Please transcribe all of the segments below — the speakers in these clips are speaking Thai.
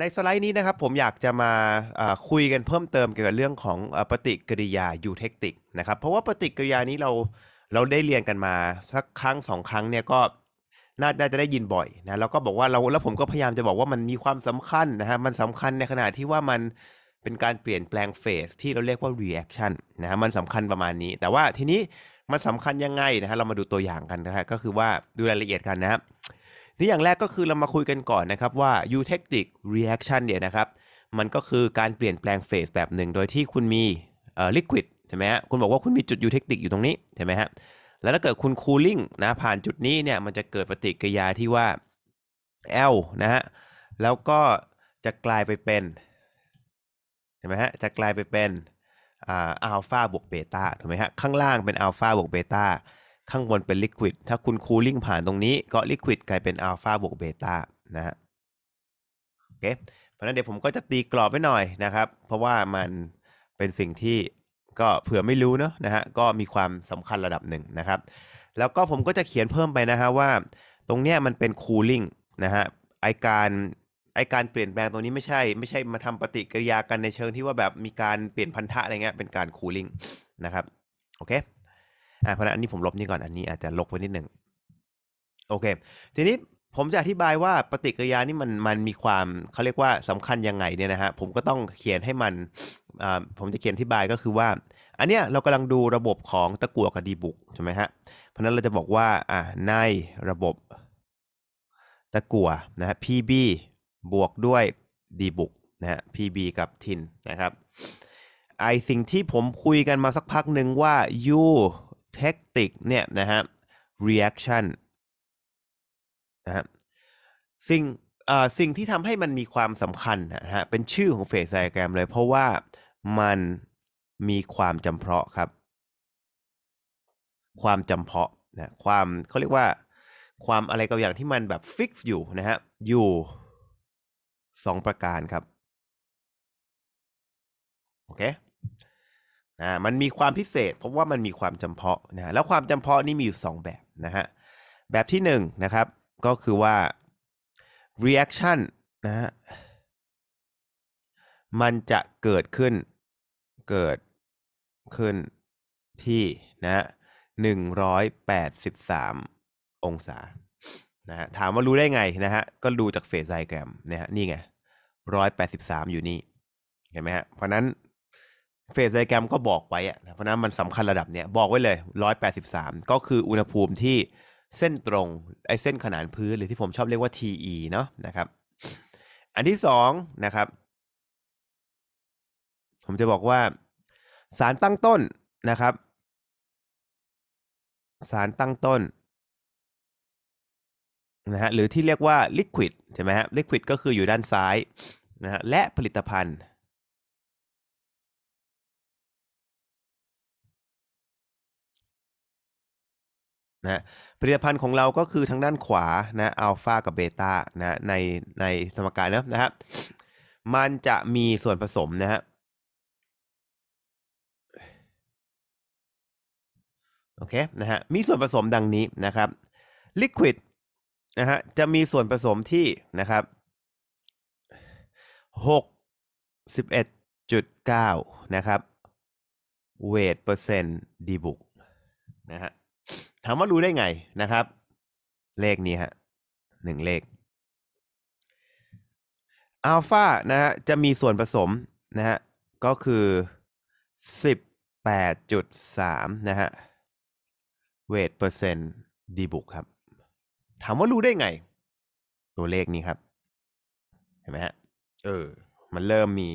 ในสไลด์นี้นะครับผมอยากจะมาคุยกันเพิ่มเติมเกี่ยวกับเรื่องของอปฏิกิริยายูเทคติกนะครับ เพราะว่าปฏิกิริยานี้เราเราได้เรียนกันมาสักครั้งสองครั้งเนี่ยก็น่าจะได้ยินบ่อยนะแล้วก็บอกว่าเราแล้วผมก็พยายามจะบอกว่ามันมีความสำคัญนะฮะมันสำคัญในขณะที่ว่ามันเป็นการเปลี่ยนแปลงเฟสที่เราเรียกว่า reaction นะฮะมันสำคัญประมาณนี้ แต่ว่าทีนี้มันสำคัญยังไงนะฮะเรามาดูตัวอย่างกันนะฮะก็คือว่าดูรายละเอียดกันนะครับที่อย่างแรกก็คือเรามาคุยกันก่อนนะครับ ว่า U t e c t i c Reaction เนี่ยนะครับมันก็คือการเปลี่ยนแปลงเฟสแบบหนึ่ง โดยที่คุณมีเอ่อ liquid ใช่ไหมฮะคุณบอกว่าคุณมีจุด U t e c t i c อยู่ตรงนี้ใช่ไหมฮะแล้วถ้าเกิดคุณ cooling นะผ่านจุดนี้เนี่ยมันจะเกิดปฏิกิริยาที่ว่า L นะฮะแล้วก็จะกลายไปเป็นใช่ไหมฮะจะกลายไปเป็นอัลฟาบวกเบต้าถูกไหมฮะข้างล่างเป็นอัลฟาบวกเบต้าข้างบนเป็นลิควิด ถ้าคุณคูลิ่งผ่านตรงนี้ ก็ลิควิดกลายเป็นอัลฟาบวกเบต้านะฮะโอเค เพราะนั้นเดี๋ยวผมก็จะตีกรอบไว้หน่อยนะครับ เพราะว่ามันเป็นสิ่งที่ก็เผื่อไม่รู้เนาะนะฮะก็มีความสำคัญระดับหนึ่งนะครับ แล้วก็ผมก็จะเขียนเพิ่มไปนะฮะว่า ตรงเนี้ยมันเป็นคูลิ่งนะฮะไอการไอการเปลี่ยนแปลงตรงนี้ไม่ใช่ ไม่ใช่มาทำปฏิกิริยากันในเชิงที่ว่าแบบมีการเปลี่ยนพันธะอะไรเงี้ยเป็นการคูลิ่งนะครับโอเคอ่าเพราะนั้นอันนี้ผมลบนี่ก่อนอันนี้อาจจะลบไว้นิดหนึ่งโอเค ทีนี้ผมจะอธิบายว่าปฏิกิริยานี่มันมันมีความเขาเรียกว่าสำคัญยังไงเนี่ยนะฮะผมก็ต้องเขียนให้มัน ผมจะเขียนอธิบายก็คือว่า อันเนี้ยเรากำลังดูระบบของตะกั่วกับดีบุกใช่ไหมฮะเพราะนั้นเราจะบอกว่าอ่า ในระบบ ตะกั่วนะฮะ pb บวกด้วย ดีบุกนะฮะ pb กับทินนะครับไอสิ่งที่ผมคุยกันมาสักพักหนึ่งว่า u t ท c t ิ c เนี่ยนะฮะ reaction นะฮะสิ่งสิ่งที่ทำให้มันมีความสำคัญนะฮะ เป็นชื่อของเฟสไดแกรมเลย เพราะว่ามันมีความจำเพาะครับ ความจำเพาะนะ ความ เขาเรียกว่า ความอะไรก็อย่างที่มันแบบฟิกซ์อยู่นะฮะ อยู่2ประการครับ โอเคนะมันมีความพิเศษ เพราะว่ามันมีความจำเพาะนะแล้วความจำเพาะนี่มีอยู่ 2 แบบนะฮะแบบที่1นนะครับ ก็คือว่า reaction นะฮะมันจะเกิดขึ้นเกิดขึ้นที่นะหนึ่งร้อยแปดสิบสามองศานะฮะถามว่ารู้ได้ไงนะฮะก็ดูจากเฟสไดแกรมนะฮะนี่ไงร้อยแปดสิบสามอยู่นี่เห็นไหมฮะเพราะนั้นเฟสไดแกรมก็บอกไว้อะเพราะนั้นมันสำคัญระดับเนี้ย บอกไว้เลย 183 ก็คืออุณหภูมิที่เส้นตรง ไอ้เส้นขนานพื้น หรือที่ผมชอบเรียกว่า TE เนาะนะครับ อันที่ 2 นะครับ ผมจะบอกว่า สารตั้งต้นนะครับ สารตั้งต้นนะฮะ หรือที่เรียกว่าลิควิดใช่ไหมฮะ ลิควิดก็คืออยู่ด้านซ้ายนะฮะ และผลิตภัณฑ์นะผลิตภัณฑ์ของเราก็คือทางด้านขวา นะอัลฟากับเบต้านะ ใน ในสมการนะนะครับ มันจะมีส่วนผสมนะฮะ โอเค นะฮะ มีส่วนผสมดังนี้นะครับลิควิดนะฮะ จะมีส่วนผสมที่ นะครับ หกสิบเอ็ดจุดเก้านะครับเวทเปอร์เซ็นต์ดีบุกนะฮะถามว่ารู้ได้ไงนะครับ เลขนี้ฮะหนึ่งเลขอัลฟานะฮะจะมีส่วนผสมนะฮะก็คือ 18.3นะฮะเวทเปอร์เซ็นต์ดีบุกครับ ถามว่ารู้ได้ไง ตัวเลขนี้ครับ เห็นไหมฮะเออมันเริ่มมี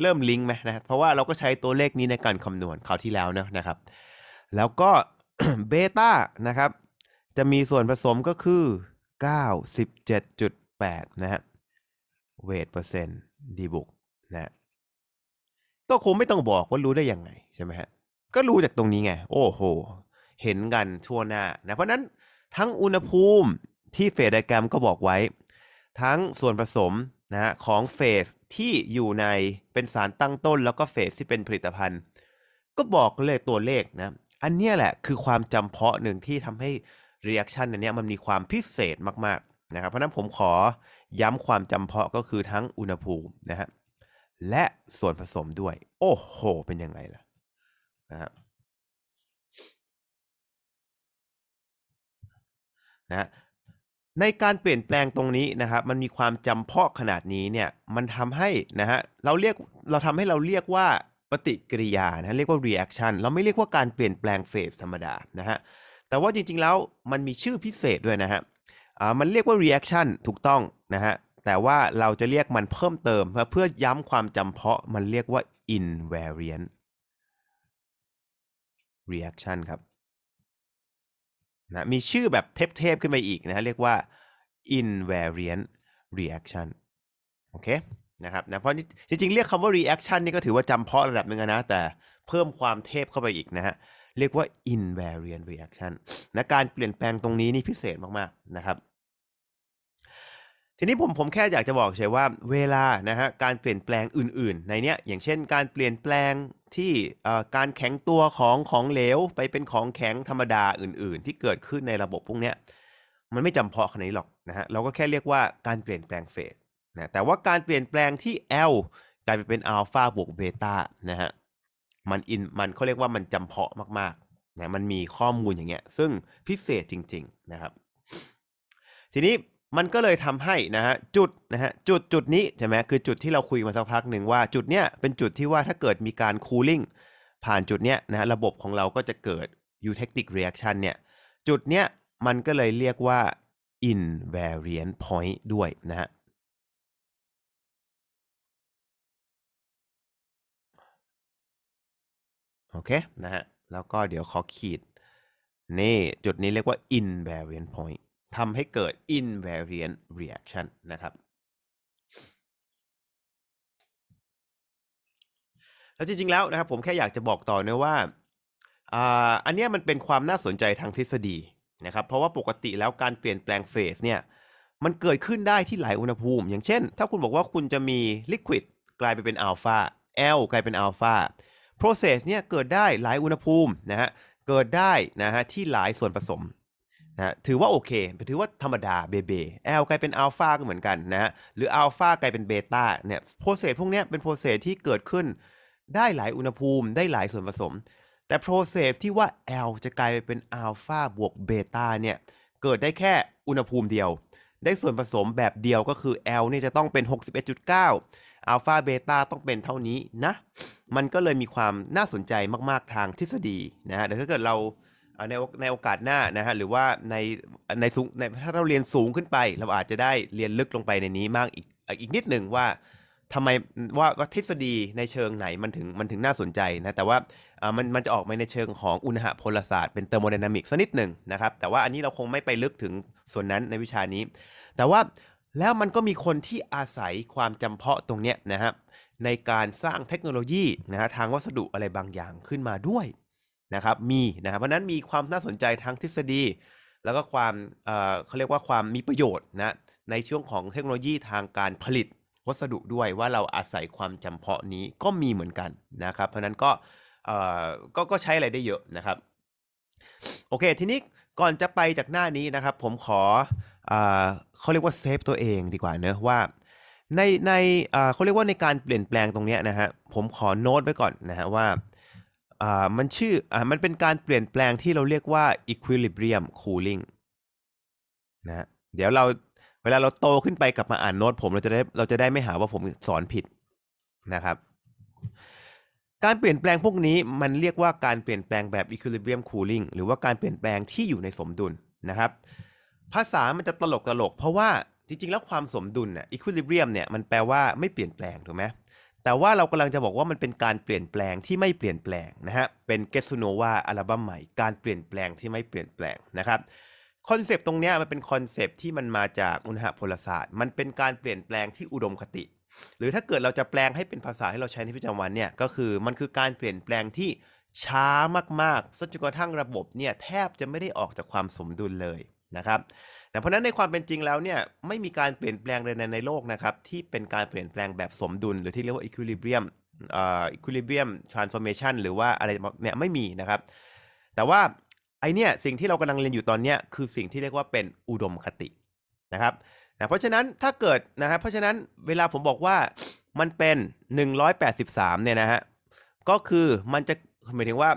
เริ่มลิงก์ไหมนะเพราะว่าเราก็ใช้ตัวเลขนี้ในการคำนวณคราวที่แล้วนะนะครับ แล้วก็เบต้านะครับ จะมีส่วนผสมก็คือ97.8 นะฮะเวทเปอร์เซ็นต์ดีบุกนะ ก็คงไม่ต้องบอกว่ารู้ได้ยังไงใช่ไหมฮะก็รู้จากตรงนี้ไง โอ้โห เห็นกันทั่วหน้านะ เพราะนั้นทั้งอุณหภูมิที่เฟสไดแกรมก็บอกไว้ ทั้งส่วนผสมนะฮะของเฟสที่อยู่ในเป็นสารตั้งต้น แล้วก็เฟสที่เป็นผลิตภัณฑ์ ก็บอกเลยตัวเลขนะอันนี้แหละ คือความจำเพาะหนึ่งที่ทำให้รีแอคชั่นอันนี้มันมีความพิเศษมาก ๆ นะครับ เพราะนั้นผมขอย้ำความจำเพาะก็คือทั้งอุณหภูมินะฮะและส่วนผสมด้วย โอ้โห เป็นยังไงล่ะนะครับนะในการเปลี่ยนแปลงตรงนี้นะครับมันมีความจำเพาะขนาดนี้เนี่ยมันทำให้นะฮะเราเรียก เราทำให้เราเรียกว่าปฏิกิริยานะเรียกว่า reaction เราไม่เรียกว่าการเปลี่ยนแปลงเฟสธรรมดานะฮะแต่ว่าจริงๆแล้วมันมีชื่อพิเศษด้วยนะฮะมันเรียกว่า reaction ถูกต้องนะฮะ แต่ว่าเราจะเรียกมันเพิ่มเติมเพื่อย้ำความจำเพาะมันเรียกว่า invariant reaction ครับนะมีชื่อแบบเทพๆขึ้นไปอีกนะเรียกว่า invariant reaction โอเคนะครับนะเพราะจริงๆ เรียกคำว่า reaction นี่ก็ถือว่าจำเพาะระดับหนึ่งนะ แต่เพิ่มความเทพเข้าไปอีกนะฮะ เรียกว่า invariant reaction นะการเปลี่ยนแปลงตรงนี้นี่พิเศษมากๆนะครับ ทีนี้ผมผมแค่อยากจะบอกเฉยว่าเวลานะฮะการเปลี่ยนแปลงอื่นๆในเนี้ยอย่างเช่นการเปลี่ยนแปลงที่การแข็งตัวของของเหลว ไปเป็นของแข็งธรรมดาอื่นๆ ที่เกิดขึ้นในระบบพวกเนี้ยมันไม่จำเพาะขนาดนี้หรอกนะฮะเราก็แค่เรียกว่าการเปลี่ยนแปลงเฟสนะแต่ว่าการเปลี่ยนแปลงที่ L กลายไปเป็นอัลฟาบวกเบต้านะฮะ มันอิน มันเขาเรียกว่ามันจำเพาะมากๆ นะ มันมีข้อมูลอย่างเงี้ย ซึ่งพิเศษจริง ๆนะครับ ทีนี้มันก็เลยทำให้นะฮะจุดนะฮะจุดจุดนี้ ใช่ไหม คือจุดที่เราคุยมาสักพักหนึ่งว่าจุดเนี้ย เป็นจุดที่ว่าถ้าเกิดมีการคูลิ่งผ่านจุดเนี้ยนะระบบของเราก็จะเกิดยูเทคติกเรีแอคชันเนี่ยจุดเนี้ยมันก็เลยเรียกว่า invariant point ด้วยนะฮะโอเคนะฮะแล้วก็เดี๋ยวขอขีดนี่จุดนี้เรียกว่า invariant point ทำให้เกิด invariant reaction นะครับ แล้วจริงๆ แล้วนะครับ ผมแค่อยากจะบอกต่อเนะว่า อันนี้มันเป็นความน่าสนใจทางทฤษฎีนะครับ เพราะว่าปกติแล้วการเปลี่ยนแปลงเฟสเนี่ย มันเกิดขึ้นได้ที่หลายอุณหภูมิ อย่างเช่น ถ้าคุณบอกว่าคุณจะมีลิควิดกลายไปเป็นอัลฟา L กลายเป็นอัลฟา process เนี่ยเกิดได้หลายอุณหภูมินะฮะเกิดได้นะฮะที่หลายส่วนผสมนะถือว่าโอเคถือว่าธรรมดาเบเบแอลกลายเป็นอัลฟาก็เหมือนกันนะฮะหรืออัลฟากลายเป็นเบต้าเนี่ยโปรเซสพวกนี้เป็นโปรเซสที่เกิดขึ้นได้หลายอุณหภูมิ ได้หลายส่วนผสม แต่โปรเซสที่ว่าอลจะกลายไปเป็นอัลฟาบวกเบต้าเนี่ยเกิดได้แค่อุณหภูมิเดียว ได้ส่วนผสมแบบเดียวก็คืออลเนี่ยจะต้องเป็น 61.9อัลฟาเบต้าต้องเป็นเท่านี้นะ มันก็เลยมีความน่าสนใจมาก ๆทางทฤษฎีนะฮะแต่ถ้าเกิดเราในในโอกาสหน้านะฮะหรือว่าในในสูงในถ้าเราเรียนสูงขึ้นไป เราอาจจะได้เรียนลึกลงไปในนี้มากอีกอีกนิดหนึ่งว่า ทำไมว่าทฤษฎีในเชิงไหนมันถึงมันถึงน่าสนใจนะแต่ว่ามันมันจะออกมาในเชิงของอุณหพลศาสตร์เป็นเทอร์โมไดนามิกสักนิดหนึ่งนะครับแต่ว่าอันนี้เราคงไม่ไปลึกถึงส่วนนั้นในวิชานี้ แต่ว่าแล้วมันก็มีคนที่อาศัยความจำเพาะตรงนี้นะครับในการสร้างเทคโนโลยีนะฮะทางวัสดุอะไรบางอย่างขึ้นมาด้วยนะครับมีนะครับเพราะนั้นมีความน่าสนใจทั้งทฤษฎี แล้วก็ความเอ่อเขาเรียกว่าความมีประโยชน์นะในช่วงของเทคโนโลยีทางการผลิต วัสดุด้วยว่าเราอาศัยความจำเพาะนี้ก็มีเหมือนกันนะครับ เพราะนั้นก็เอ่อก็ก็ใช้อะไรได้เยอะนะครับโอเคทีนี้ก่อนจะไปจากหน้านี้นะครับ ผมขอเขาเรียกว่าเซฟตัวเองดีกว่าเนอะว่าในในเขาเรียกว่าในการเปลี่ยนแปลงตรงนี้นะฮะผมขอโน้ตไว้ก่อนนะฮะว่ามันชื่ออมันเป็นการเปลี่ยนแปลงที่เราเรียกว่า equilibrium cooling นะเดี๋ยวเรา เวลาเราโตขึ้นไปกลับมาอ่านโน้ตผมเราจะได้เราจะได้ไม่หาว่าผมสอนผิดนะครับ การเปลี่ยนแปลงพวกนี้มันเรียกว่าการเปลี่ยนแปลงแบบ equilibrium cooling หรือว่าการเปลี่ยนแปลงที่อยู่ในสมดุลนะครับภาษามันจะตลกตลก เพราะว่าจริงๆ แล้วความสมดุลน่อิควิลิเบียม เนี่ย มันแปลว่าไม่เปลี่ยนแปลง ถูกไหมแต่ว่าเรากำลังจะบอกว่า มันเป็นการเปลี่ยนแปลงที่ไม่เปลี่ยนแปลงนะฮะ เป็นเกสโนวาอัลบั้มใหม่ การเปลี่ยนแปลงที่ไม่เปลี่ยนแปลงนะครับ คอนเซปต์ตรงนี้มันเป็นคอนเซปต์ที่มันมาจากอุณหพลศาสตร์ มันเป็นการเปลี่ยนแปลงที่อุดมคติ หรือถ้าเกิดเราจะแปลงให้เป็นภาษาให้เราใช้ในประจำวัน เนี่ย ก็คือ มันคือการเปลี่ยนแปลงที่ช้ามากๆ จนกระทั่งระบบ เนี่ย แทบจะไม่ได้ออกจากความสมดุลเลยนะครับแต่เพราะนั้นในความเป็นจริงแล้วเนี่ยไม่มีการเปลี่ยนแปลงใดในโลกนะครับที่เป็นการเปลี่ยนแปลงแบบสมดุล หรือที่เรียกว่าอ q ควิลิเบียเอ่อวิลิเบียมทรานส์โอม r m a t หรือว่าอะไรเนี่ยไม่มีนะครับแต่ว่าไอเนี่ยสิ่งที่เรากำลังเรียนอยู่ตอนเนี้ยคือสิ่งที่เรียกว่าเป็นอุดมคตินะครับนะเพราะฉะนั้นถ้าเกิดนะครับเพราะฉะนั้นเวลาผมบอกว่ามันเป็น 183เนี่ยนะฮะ ก็คือมันจะหมายถึงว่า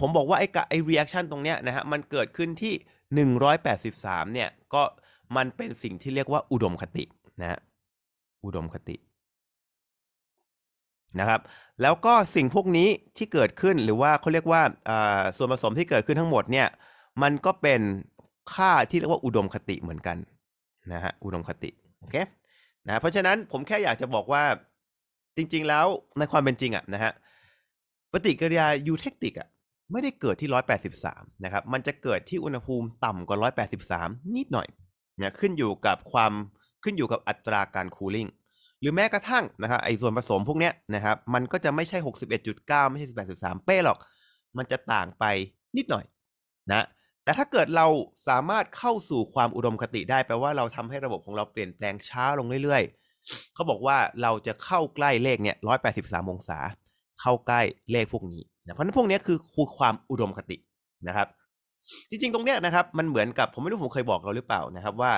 ผมบอกว่าไอ้ไอ้ีแอคชั่นตรงเนี้ยนะฮะมันเกิดขึ้นที่183 เนี่ย ก็มันเป็นสิ่งที่เรียกว่าอุดมคตินะอุดมคตินะครับแล้วก็สิ่งพวกนี้ที่เกิดขึ้นหรือว่าเขาเรียกว่าส่วนผสมที่เกิดขึ้นทั้งหมดเนี่ยมันก็เป็นค่าที่เรียกว่าอุดมคติเหมือนกันนะฮะอุดมคติโอเคนะเพราะฉะนั้นผมแค่อยากจะบอกว่าจริงๆแล้วในความเป็นจริงอะนะฮะปฏิกิริยายูเทคติกอะไม่ได้เกิดที่ 183 นะครับ มันจะเกิดที่อุณหภูมิต่ำกว่า 183 นิดหน่อยเนี่ยขึ้นอยู่กับความ ขึ้นอยู่กับอัตราการคูลิ่ง หรือแม้กระทั่ง นะครับไอ้ส่วนผสมพวกเนี้ยนะครับ มันก็จะไม่ใช่ 61.9 ไม่ใช่ 18.3 เป้หรอก มันจะต่างไปนิดหน่อยนะ แต่ถ้าเกิดเราสามารถเข้าสู่ความอุดมคติได้ แปลว่าเราทำให้ระบบของเราเปลี่ยนแปลงช้าลงเรื่อยๆ เขาบอกว่าเราจะเข้าใกล้เลขเนี่ย183 องศา เข้าใกล้เลขพวกนี้นะเพราะนั้นพวกนี้คือคือความอุดมคตินะครับ จริง ๆ ตรงเนี้ยนะครับมันเหมือนกับผมไม่รู้ผมเคยบอกเราหรือเปล่านะครับ ว่า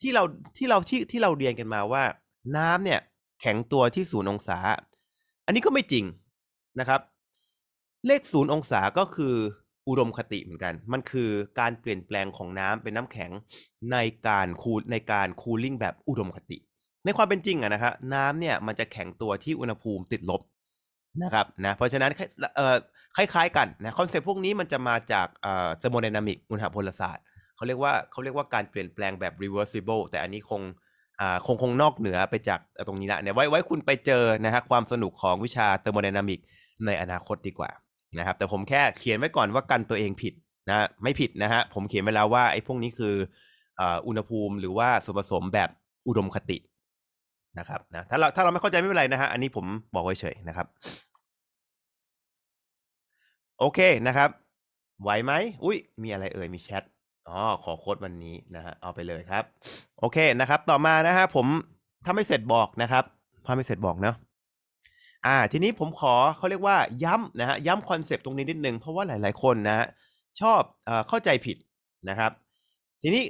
ที่เราที่เราที่ที่เราเรียนกันมาว่า น้ำเนี่ยแข็งตัวที่ศูนย์องศา อันนี้ก็ไม่จริงนะครับ เลขศูนย์องศาก็คืออุดมคติเหมือนกัน มันคือการเปลี่ยนแปลงของน้ำเป็นน้ำแข็งในการคูลในการคูลิ่งแบบอุดมคติ ในความเป็นจริงอะนะครับน้ำเนี่ยมันจะแข็งตัวที่อุณหภูมิติดลบนะครับนะเพราะฉะนั้นคล้ายๆกันนะคอนเซปต์พวกนี้มันจะมาจากเอ่เทอร์โมไดนามิกอุณหพลศาสตร์เขาเรียกว่าเขาเรียกว่าการเปลี่ยนแปลงแบบ reversible แต่อันนี้คงอ่าคงคงนอกเหนือไปจากตรงนี้ละเนี่ยไว้ไว้คุณไปเจอนะฮะความสนุกของวิชาเทอร์โมไดนามิกในอนาคตดีกว่านะครับแต่ผมแค่เขียนไว้ก่อนว่ากันตัวเองผิดนะไม่ผิดนะฮะผมเขียนไว้แล้วว่าไอ้พวกนี้คืออุณหภูมิหรือว่าส่วนผสมแบบอุดมคตินะครับนะถ้าเราถ้าเราไม่เข้าใจไม่เป็นไรนะฮะอันนี้ผมบอกไว้เฉยนะครับ โอเคนะครับไหวไหม อุ้ยมีอะไรเอ่ยมีแชทอ๋อขอโค้ดวันนี้นะฮะเอาไปเลยครับ โอเคนะครับ ต่อมานะฮะผมถ้าไม่เสร็จบอกนะครับถ้าไม่เสร็จบอกเนาะอ่า ทีนี้ผมขอเขาเรียกว่าย้ำนะฮะย้ำคอนเซปต์ตรงนี้ นิดนึง เพราะว่าหลายๆคนนะฮะชอบเข้าใจผิดนะครับ ทีนี้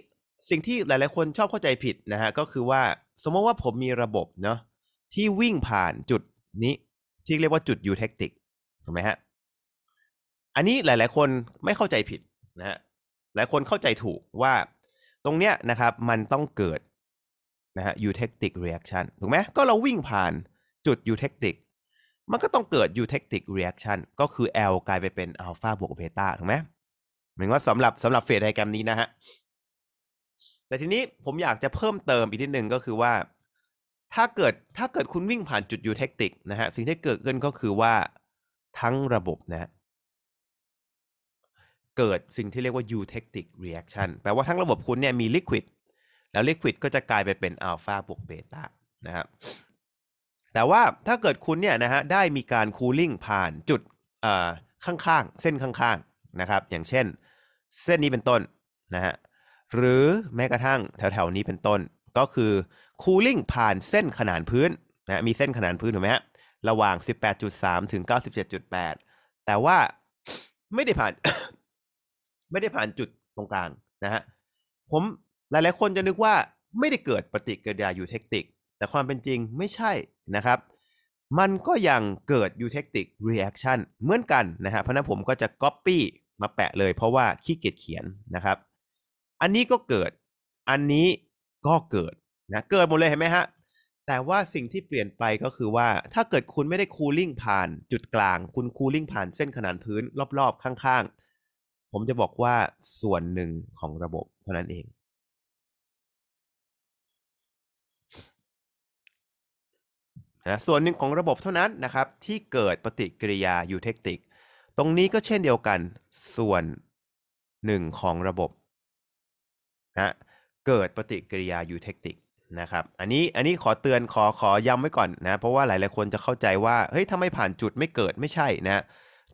สิ่งที่หลายๆคนชอบเข้าใจผิดนะฮะก็คือว่าสมมติว่าผมมีระบบเนาะที่วิ่งผ่านจุดนี้ ที่เรียกว่าจุดยูเทคติกถูกไหมฮะอันนี้หลาย ๆ คนไม่เข้าใจผิดนะฮะหลายคนเข้าใจถูกว่า ตรงเนี้ยนะครับ มันต้องเกิดนะฮะยูเทคติกเรีแอคชั่นถูกไหมก็เราวิ่งผ่านจุดยูเทคติกมันก็ต้องเกิดยูเทคติกเรีแอคชั่นก็คือ L กลายไปเป็นอัลฟาบวกเบต้าถูกไหมเหมือนว่าสำหรับสำหรับเฟสไดแกรมนี้นะฮะแต่ทีนี้ผมอยากจะเพิ่มเติมอีกนิดนึงก็คือว่า ถ้าเกิดถ้าเกิดคุณวิ่งผ่านจุดยูเทคติกนะฮะ สิ่งที่เกิดขึ้นก็คือว่าทั้งระบบนะ เกิดสิ่งที่เรียกว่าเ u t ต c t i c reaction แปลว่าทั้งระบบคุณเนี่ยมีลิควิดแล้วลิควิดก็จะกลายไปเป็นอัลฟาบวกเบต้านะครับแต่ว่าถ้าเกิดคุณเนี่ยนะฮะได้มีการคูลิ่งผ่านจุดข้างๆเส้นข้างๆนะครับ อย่างเช่น เส้นนี้เป็นต้นนะฮะหรือแม้กระทั่งแถวๆนี้เป็นต้น ก็คือคูลิ่งผ่านเส้นขนานพื้นนะมีเส้นขนานพื้นถูกไหมฮะระหว่าง 18.3 ถึง 97.8 แต่ว่าไม่ได้ผ่าน ไม่ได้ผ่านจุดตรงกลางนะฮะผมหลายๆคนจะนึกว่าไม่ได้เกิดปฏิกิริยายูเทคติก แต่ความเป็นจริงไม่ใช่นะครับ มันก็ยังเกิดยูเทคติกเรีแอคชั่นเหมือนกันนะฮะเพราะนั้นผมก็จะก๊อปปี้มาแปะเลย เพราะว่าขี้เกียจเขียนนะครับอันนี้ก็เกิด อันนี้ก็เกิดนะ เกิดหมดเลยเห็นไหมฮะ แต่ว่าสิ่งที่เปลี่ยนไปก็คือว่าถ้าเกิดคุณไม่ได้คูลิ่งผ่าน จุดกลางคุณคูลิ่ง ผ่านเส้นขนานพื้น รอบๆข้างๆ ผมจะบอกว่าส่วนหนึ่งของระบบเท่านั้นเองนะส่วนหนึ่งของระบบเท่านั้นนะครับ ที่เกิดปฏิกิริยายูเทคติกตรงนี้ก็เช่นเดียวกัน ส่วนหนึ่งของระบบนะเกิดปฏิกิริยายูเทคติกนะครับอันนี้อันนี้ขอเตือนขอขอย้ำไว้ก่อนนะเพราะว่าหลายๆคนจะเข้าใจว่าเฮ้ยถ้าไม่ผ่านจุดไม่เกิดไม่ใช่นะ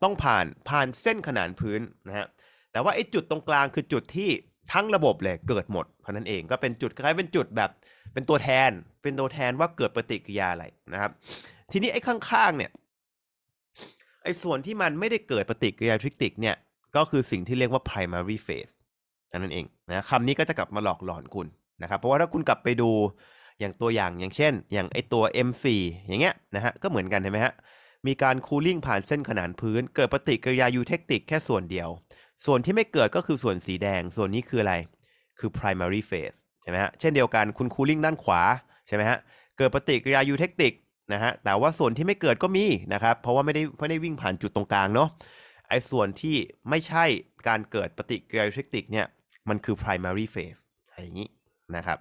ต้องผ่านผ่านเส้นขนานพื้นนะฮะแต่ว่าไอ้จุดตรงกลางคือจุดที่ทั้งระบบเลยเกิดหมด เพราะนั้นเองก็เป็นจุดคล้ายเป็นจุดแบบเป็นตัวแทน เป็นตัวแทนว่าเกิดปฏิกิริยาอะไรนะครับทีนี้ไอ้ข้างๆเนี่ยไอ้ส่วนที่มันไม่ได้เกิดปฏิกิริยาทริกติกเนี่ยก็คือสิ่งที่เรียกว่า primary phase นั่นเองนะคำนี้ก็จะกลับมาหลอกหลอนคุณนะครับเพราะว่าถ้าคุณกลับไปดูอย่างตัวอย่างอย่างเช่นอย่างไอตัว M4 อย่างเงี้ย นะฮะ ก็เหมือนกันใช่ไหมฮะมีการคูลิ่งผ่านเส้นขนานพื้น เกิดปฏิกิริยายูเทคติกแค่ส่วนเดียว ส่วนที่ไม่เกิดก็คือส่วนสีแดงส่วนนี้คืออะไรคือ primary phase ใช่ไหมฮะ เช่นเดียวกันคุณคูลิ่งด้านขวาใช่ไหมฮะเกิดปฏิกิริยายูเทคติกนะฮะแต่ว่าส่วนที่ไม่เกิดก็มีนะครับเพราะว่าไม่ได้ไม่ได้วิ่งผ่านจุดตรงกลางเนาะไอ้ส่วนที่ไม่ใช่การเกิดปฏิกิริยาเทคติกเนี่ยมันคือ primary phase อย่างนี้นะครับ